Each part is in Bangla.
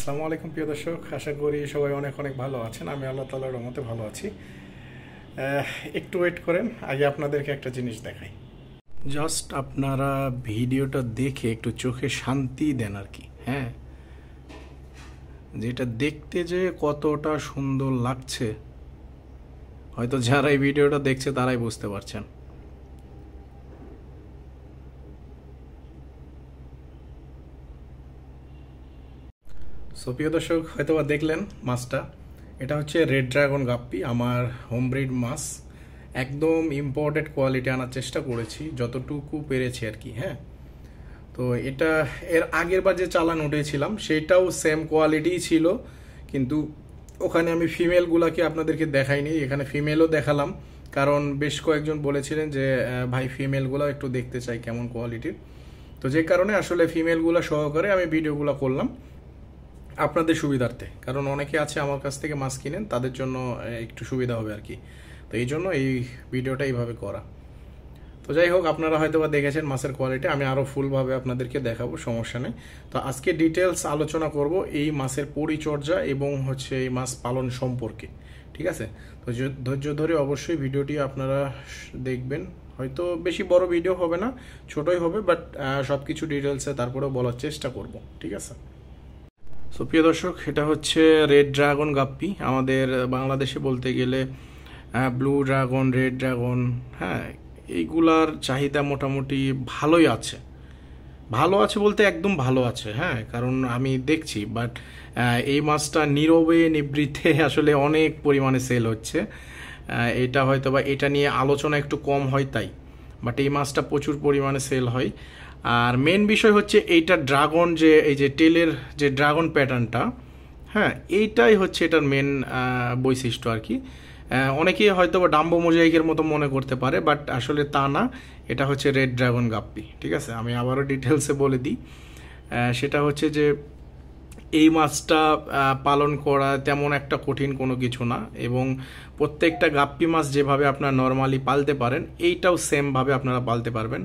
আসসালামু আলাইকুম প্রিয় দর্শক আশা করি সবাই অনেক অনেক ভালো আছেন আমি আল্লাহ তালার রহমতে ভালো আছি একটু ওয়েট করেন আগে আপনাদেরকে একটা জিনিস দেখাই জাস্ট আপনারা ভিডিওটা দেখে একটু চোখে শান্তি দেন আর কি হ্যাঁ যেটা দেখতে যে কতটা সুন্দর লাগছে হয়তো যারা এই ভিডিওটা দেখছে তারাই বুঝতে পারছেন সো প্রিয় দর্শক হয়তো বা দেখলেন মাছটা এটা হচ্ছে রেড ড্রাগন গাপ্পি আমার হোম ব্রিড মাছ একদম ইম্পর্টেন্ট কোয়ালিটি আনার চেষ্টা করেছি যতটুকু পেরেছি আর কি হ্যাঁ তো এটা এর আগের বার যে চালান উঠেছিলাম সেটাও সেম কোয়ালিটিই ছিল কিন্তু ওখানে আমি ফিমেলগুলোকে আপনাদেরকে দেখাইনি এখানে ফিমেলও দেখালাম কারণ বেশ কয়েকজন বলেছিলেন যে ভাই ফিমেলগুলো একটু দেখতে চাই কেমন কোয়ালিটির তো যে কারণে আসলে ফিমেলগুলো সহকারে আমি ভিডিওগুলো করলাম আপনাদের সুবিধার্থে কারণ অনেকে আছে আমার কাছ থেকে মাছ কিনেন তাদের জন্য একটু সুবিধা হবে আর কি তো এই জন্য এই ভিডিওটা এইভাবে করা তো যাই হোক আপনারা হয়তো বা দেখেছেন মাছের কোয়ালিটি আমি আরও ফুলভাবে আপনাদেরকে দেখাবো সমস্যা নেই তো আজকে ডিটেলস আলোচনা করব এই মাছের পরিচর্যা এবং হচ্ছে এই মাছ পালন সম্পর্কে ঠিক আছে তো ধৈর্য ধরে অবশ্যই ভিডিওটি আপনারা দেখবেন হয়তো বেশি বড় ভিডিও হবে না ছোটই হবে বাট সব কিছু ডিটেলসে তারপরেও বলার চেষ্টা করব ঠিক আছে সো প্রিয় দর্শক এটা হচ্ছে রেড ড্রাগন গাপ্পি আমাদের বাংলাদেশে বলতে গেলে ব্লু ড্রাগন রেড ড্রাগন হ্যাঁ এইগুলার চাহিদা মোটামুটি ভালোই আছে ভালো আছে বলতে একদম ভালো আছে হ্যাঁ কারণ আমি দেখছি বাট এই মাছটা নীরবে নিবৃত্তে আসলে অনেক পরিমাণে সেল হচ্ছে এটা হয়তো বা এটা নিয়ে আলোচনা একটু কম হয় তাই বাট এই মাছটা প্রচুর পরিমাণে সেল হয় আর মেন বিষয় হচ্ছে এইটা ড্রাগন যে এই যে টেলের যে ড্রাগন প্যাটার্নটা হ্যাঁ এইটাই হচ্ছে এটার মেন বৈশিষ্ট্য আর কি অনেকেই হয়তো বা ডাম্বো মোজাইকের মতো মনে করতে পারে বাট আসলে তা না এটা হচ্ছে রেড ড্রাগন গাপ্পি ঠিক আছে আমি আবারও ডিটেলসে বলে দিই সেটা হচ্ছে যে এই মাছটা পালন করা তেমন একটা কঠিন কোনো কিছু না এবং প্রত্যেকটা গাপ্পি মাছ যেভাবে আপনারা নর্মালি পালতে পারেন এইটাও সেমভাবে আপনারা পালতে পারবেন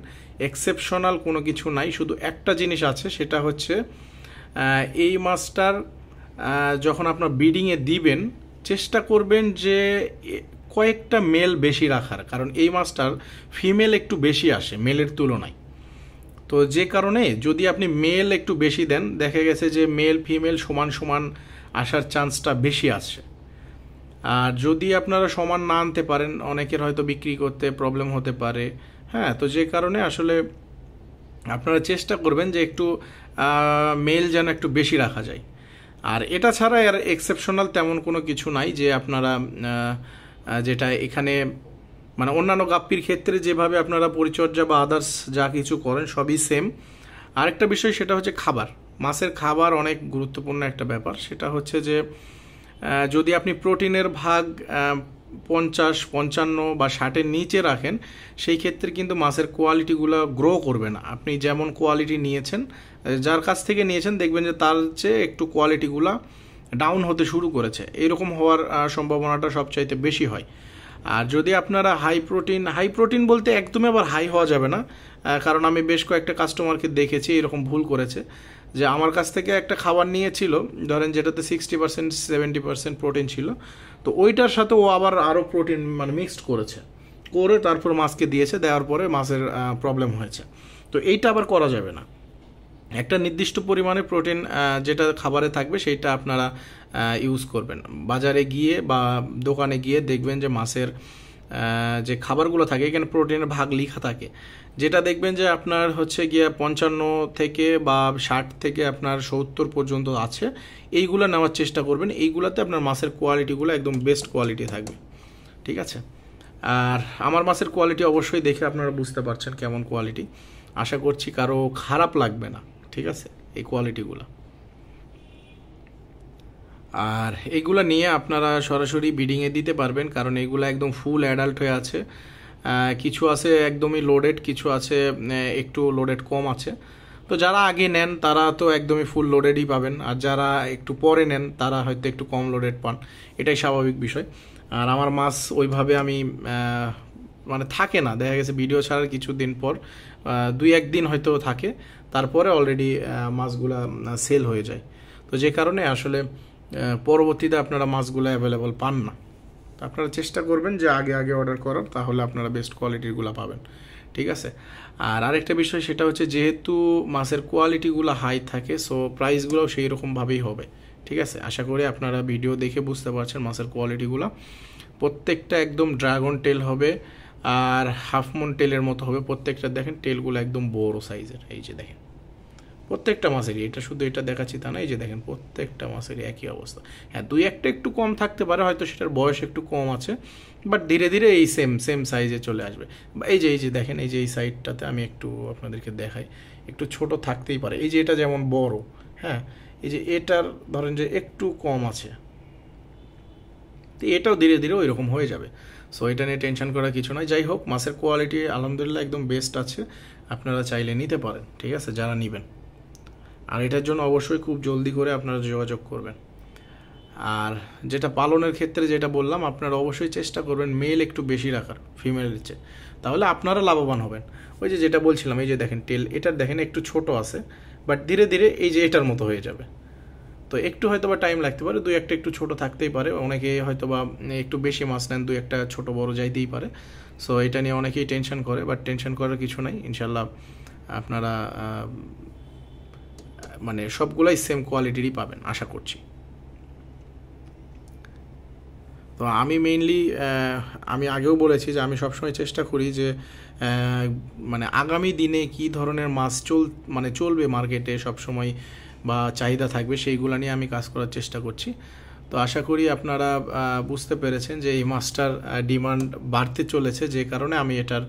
এক্সেপশনাল কোনো কিছু নাই শুধু একটা জিনিস আছে সেটা হচ্ছে এই মাছটার যখন আপনার ব্রিডিংয়ে দিবেন চেষ্টা করবেন যে কয়েকটা মেল বেশি রাখার কারণ এই মাছটার ফিমেল একটু বেশি আসে মেলের তুলনায় তো যে কারণে যদি আপনি মেল একটু বেশি দেন দেখা গেছে যে মেল ফিমেল সমান সমান আসার চান্সটা বেশি আসছে আর যদি আপনারা সমান না আনতে পারেন অনেকের হয়তো বিক্রি করতে প্রবলেম হতে পারে হ্যাঁ তো যে কারণে আসলে আপনারা চেষ্টা করবেন যে একটু মেল যেন একটু বেশি রাখা যায় আর এটা ছাড়া আর এক্সেপশনাল তেমন কোনো কিছু নাই যে আপনারা যেটা এখানে মানে অন্যান্য গাপ্পির ক্ষেত্রে যেভাবে আপনারা পরিচর্যা বা আদার্স যা কিছু করেন সবই সেম আরেকটা বিষয় সেটা হচ্ছে খাবার মাছের খাবার অনেক গুরুত্বপূর্ণ একটা ব্যাপার সেটা হচ্ছে যে যদি আপনি প্রোটিনের ভাগ পঞ্চাশ পঞ্চান্ন বা ষাটের নিচে রাখেন সেই ক্ষেত্রে কিন্তু মাছের কোয়ালিটিগুলো গ্রো করবে না আপনি যেমন কোয়ালিটি নিয়েছেন যার কাছ থেকে নিয়েছেন দেখবেন যে তার চেয়ে একটু কোয়ালিটিগুলো ডাউন হতে শুরু করেছে এরকম হওয়ার সম্ভাবনাটা সবচাইতে বেশি হয় আর যদি আপনারা হাই প্রোটিন হাই প্রোটিন বলতে একদমই আবার হাই হওয়া যাবে না কারণ আমি বেশ কয়েকটা কাস্টমারকে দেখেছি এরকম ভুল করেছে যে আমার কাছ থেকে একটা খাবার নিয়েছিল ধরেন যেটাতে sixty percent seventy percent protein ছিল তো ওইটার সাথে ও আবার আরও প্রোটিন মানে মিক্সড করেছে করে তারপর মাছকে দিয়েছে দেওয়ার পরে মাছের প্রবলেম হয়েছে তো এইটা আবার করা যাবে না একটা নির্দিষ্ট পরিমাণে প্রোটিন যেটা খাবারে থাকবে সেইটা আপনারা ইউজ করবেন বাজারে গিয়ে বা দোকানে গিয়ে দেখবেন যে মাছের যে খাবারগুলো থাকে এখানে প্রোটিনের ভাগ লিখা থাকে যেটা দেখবেন যে আপনার হচ্ছে গিয়ে পঞ্চান্ন থেকে বা ষাট থেকে আপনার সত্তর পর্যন্ত আছে এইগুলো নেওয়ার চেষ্টা করবেন এইগুলোতে আপনার মাছের কোয়ালিটিগুলো একদম বেস্ট কোয়ালিটি থাকবে ঠিক আছে আর আমার মাছের কোয়ালিটি অবশ্যই দেখে আপনারা বুঝতে পারছেন কেমন কোয়ালিটি আশা করছি কারো খারাপ লাগবে না ঠিক আছে এই কোয়ালিটিগুলো আর এগুলো নিয়ে আপনারা সরাসরি বিডিংয়ে দিতে পারবেন কারণ এগুলো একদম ফুল অ্যাডাল্ট হয়ে আছে কিছু আছে একদমই লোডেড কিছু আছে একটু লোডেড কম আছে তো যারা আগে নেন তারা তো একদমই ফুল লোডেডই পাবেন আর যারা একটু পরে নেন তারা হয়তো একটু কম লোডেড পান এটাই স্বাভাবিক বিষয় আর আমার মাছ ওইভাবে আমি মানে থাকে না দেখা গেছে ভিডিও ছাড়ার কিছুদিন পর দুই একদিন হয়তো থাকে তারপরে অলরেডি মাছগুলা সেল হয়ে যায় তো যে কারণে আসলে পরবর্তীতে আপনারা মাছগুলো অ্যাভেলেবল পান না আপনারা চেষ্টা করবেন যে আগে আগে অর্ডার করার তাহলে আপনারা বেস্ট কোয়ালিটিগুলো পাবেন ঠিক আছে আর আরেকটা বিষয় সেটা হচ্ছে যেহেতু মাছের কোয়ালিটিগুলো হাই থাকে সো প্রাইসগুলোও সেই রকমভাবেই হবে ঠিক আছে আশা করি আপনারা ভিডিও দেখে বুঝতে পারছেন মাছের কোয়ালিটিগুলো প্রত্যেকটা একদম ড্রাগন টেল হবে আর হাফ মুন টেলের মতো হবে প্রত্যেকটা দেখেন টেলগুলো একদম বড় সাইজের এই যে দেখেন প্রত্যেকটা মাছেরই এটা শুধু এটা দেখাচ্ছি তা না এই যে দেখেন প্রত্যেকটা মাছেরই একই অবস্থা হ্যাঁ দুই একটা একটু কম থাকতে পারে হয়তো সেটার বয়স একটু কম আছে বাট ধীরে ধীরে এই সেম সেম সাইজে চলে আসবে বা এই যে এই যে দেখেন এই যে এই সাইডটাতে আমি একটু আপনাদেরকে দেখাই একটু ছোট থাকতেই পারে এই যে এটা যেমন বড় হ্যাঁ এই যে এটার ধরেন যে একটু কম আছে তো এটাও ধীরে ধীরে ওই রকম হয়ে যাবে সো এটা নিয়ে টেনশন করা কিছু নয় যাই হোক মাছের কোয়ালিটি আলহামদুলিল্লাহ একদম বেস্ট আছে আপনারা চাইলে নিতে পারেন ঠিক আছে যারা নেবেন আর এটার জন্য অবশ্যই খুব জলদি করে আপনারা যোগাযোগ করবেন আর যেটা পালনের ক্ষেত্রে যেটা বললাম আপনারা অবশ্যই চেষ্টা করবেন মেল একটু বেশি রাখার ফিমেলের চেয়ে তাহলে আপনারা লাভবান হবেন ওই যে যেটা বলছিলাম এই যে দেখেন টেল এটার দেখেন একটু ছোট আছে বাট ধীরে ধীরে এই যে এটার মতো হয়ে যাবে তো একটু হয়তো বা টাইম লাগতে পারে দুই একটা একটু ছোট থাকতেই পারে অনেকে হয়তো বা একটু বেশি মাছ নেন দুই একটা ছোট বড় যাইতেই পারে সো এটা নিয়ে অনেকেই টেনশন করে বাট টেনশন করার কিছু নাই ইনশাল্লাহ আপনারা মানে সবগুলাই সেম কোয়ালিটিরই পাবেন আশা করছি তো আমি মেইনলি আমি আগেও বলেছি যে আমি সবসময় চেষ্টা করি যে মানে আগামী দিনে কি ধরনের মাছ চল মানে চলবে মার্কেটে সবসময় বা চাহিদা থাকবে সেইগুলো নিয়ে আমি কাজ করার চেষ্টা করছি তো আশা করি আপনারা বুঝতে পেরেছেন যে এই মাছটার ডিমান্ড বাড়তে চলেছে যে কারণে আমি এটার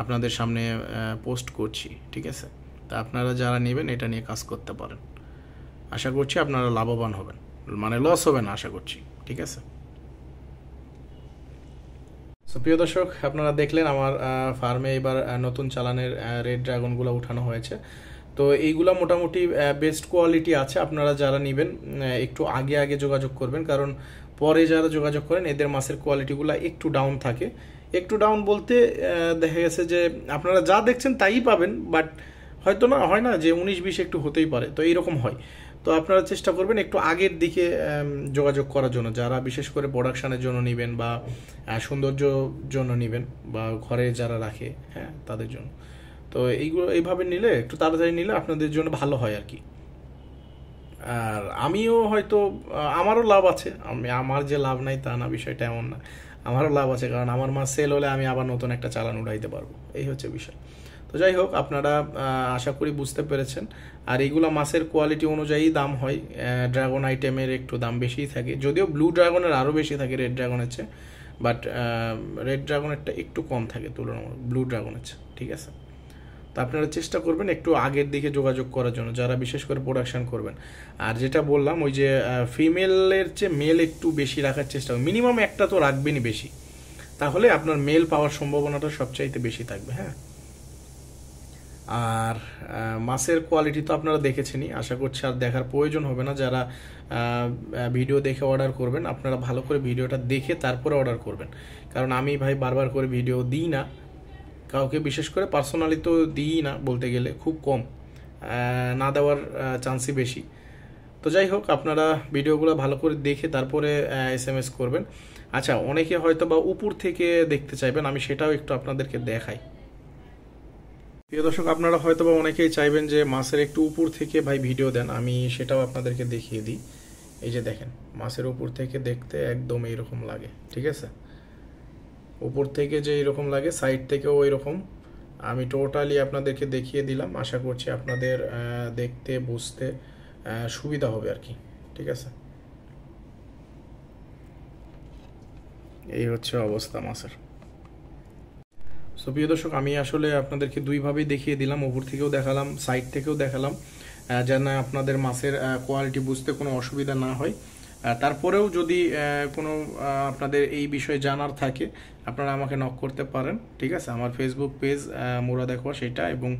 আপনাদের সামনে পোস্ট করছি ঠিক আছে তা আপনারা যারা নেবেন এটা নিয়ে কাজ করতে পারেন আশা করছি আপনারা লাভবান হবেন মানে লস হবে না আশা করছি ঠিক আছে সো প্রিয় দর্শক আপনারা দেখলেন আমার ফার্মে এবার নতুন চালানের রেড ড্রাগনগুলো উঠানো হয়েছে তো এইগুলা মোটামুটি বেস্ট কোয়ালিটি আছে আপনারা যারা নেবেন একটু আগে আগে যোগাযোগ করবেন কারণ পরে যারা যোগাযোগ করেন এদের মাছের কোয়ালিটিগুলো একটু ডাউন থাকে একটু ডাউন বলতে দেখা গেছে যে আপনারা যা দেখছেন তাই পাবেন বাট হয়তো না হয় না যে উনিশ বিশ একটু হতেই পারে তো এইরকম হয় তো আপনারা চেষ্টা করবেন একটু আগের দিকে যোগাযোগ করার জন্য যারা বিশেষ করে প্রোডাকশানের জন্য নেবেন বা সৌন্দর্য জন্য নেবেন বা ঘরে যারা রাখে হ্যাঁ তাদের জন্য তো এইগুলো এইভাবে নিলে একটু তাড়াতাড়ি নিলে আপনাদের জন্য ভালো হয় আর কি আর আমিও হয়তো আমারও লাভ আছে আমি আমার যে লাভ নাই তা না বিষয়টা এমন না আমারও লাভ আছে কারণ আমার মাছ সেল হলে আমি আবার নতুন একটা চালান উড়াইতে পারবো এই হচ্ছে বিষয় তো যাই হোক আপনারা আশা করি বুঝতে পেরেছেন আর এইগুলো মাছের কোয়ালিটি অনুযায়ী দাম হয় ড্রাগন আইটেমের একটু দাম বেশিই থাকে যদিও ব্লু ড্রাগনের আরও বেশি থাকে রেড ড্রাগনের চেয়ে বাট রেড ড্রাগনেরটা একটু কম থাকে তুলনামূলক ব্লু ড্রাগনের চেয়ে ঠিক আছে তো আপনারা চেষ্টা করবেন একটু আগের দিকে যোগাযোগ করার জন্য যারা বিশেষ করে প্রোডাকশান করবেন আর যেটা বললাম ওই যে ফিমেলের চেয়ে মেল একটু বেশি রাখার চেষ্টা মিনিমাম একটা তো রাখবেনই বেশি তাহলে আপনার মেল পাওয়ার সম্ভাবনাটা সবচাইতে বেশি থাকবে হ্যাঁ আর মাছের কোয়ালিটি তো আপনারা দেখেছেনই আশা করছি আর দেখার প্রয়োজন হবে না যারা ভিডিও দেখে অর্ডার করবেন আপনারা ভালো করে ভিডিওটা দেখে তারপরে অর্ডার করবেন কারণ আমি ভাই বারবার করে ভিডিও দিই না কাউকে বিশেষ করে পার্সোনালি তো দিই না বলতে গেলে খুব কম না দেওয়ার চান্সই বেশি তো যাই হোক আপনারা ভিডিওগুলো ভালো করে দেখে তারপরে এস এম এস করবেন আচ্ছা অনেকে হয়তো বা উপর থেকে দেখতে চাইবেন আমি সেটাও একটু আপনাদেরকে দেখাই প্রিয় দর্শক আপনারা হয়তো বা অনেকেই চাইবেন যে মাসের একটু উপর থেকে ভাই ভিডিও দেন আমি সেটাও আপনাদেরকে দেখিয়ে দিই এই যে দেখেন মাসের উপর থেকে দেখতে একদম এইরকম লাগে ঠিক আছে উপর থেকে যে এরকম লাগে সাইড থেকেও এরকম আমি টোটালি আপনাদেরকে দেখিয়ে দিলাম আশা করছি আপনাদের দেখতে বুঝতে সুবিধা হবে আর কি ঠিক আছে এই হচ্ছে অবস্থা মাছের সো প্রিয় দর্শক আমি আসলে আপনাদেরকে দুইভাবেই দেখিয়ে দিলাম উপর থেকেও দেখালাম সাইড থেকেও দেখালাম যেন আপনাদের মাছের কোয়ালিটি বুঝতে কোনো অসুবিধা না হয় তারপরেও যদি কোনো আপনাদের এই বিষয়ে জানার থাকে আপনারা আমাকে নক করতে পারেন ঠিক আছে আমার ফেসবুক পেজ মোরা দেখোয়া সেটা এবং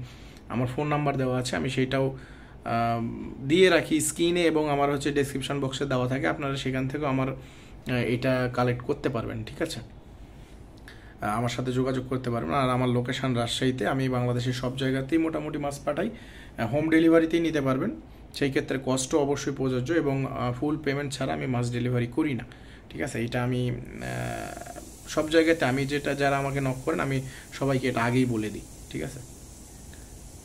আমার ফোন নাম্বার দেওয়া আছে আমি সেটাও দিয়ে রাখি স্ক্রিনে এবং আমার হচ্ছে ডিসক্রিপশান বক্সে দেওয়া থাকে আপনারা সেখান থেকেও আমার এটা কালেক্ট করতে পারবেন ঠিক আছে আমার সাথে যোগাযোগ করতে পারবেন আর আমার লোকেশান রাজশাহীতে আমি বাংলাদেশের সব জায়গাতেই মোটামুটি মাছ পাঠাই হোম ডেলিভারিতেই নিতে পারবেন সেই ক্ষেত্রে কস্টও অবশ্যই প্রযোজ্য এবং ফুল পেমেন্ট ছাড়া আমি মাস ডেলিভারি করি না ঠিক আছে এটা আমি সব জায়গাতে আমি যেটা যারা আমাকে নক করেন আমি সবাইকে এটা আগেই বলে দিই ঠিক আছে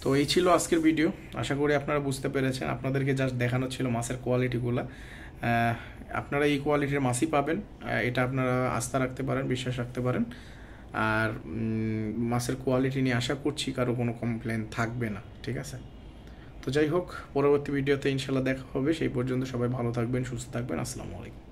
তো এই ছিল আজকের ভিডিও আশা করি আপনারা বুঝতে পেরেছেন আপনাদেরকে জাস্ট দেখানো ছিল মাছের কোয়ালিটিগুলো আপনারা এই কোয়ালিটির মাছই পাবেন এটা আপনারা আস্থা রাখতে পারেন বিশ্বাস রাখতে পারেন আর মাছের কোয়ালিটি নিয়ে আশা করছি কারো কোনো কমপ্লেন থাকবে না ঠিক আছে তো যাই হোক পরবর্তী ভিডিওতে ইনশাল্লাহ দেখা হবে সেই পর্যন্ত সবাই ভালো থাকবেন সুস্থ থাকবেন আসসালামু আলাইকুম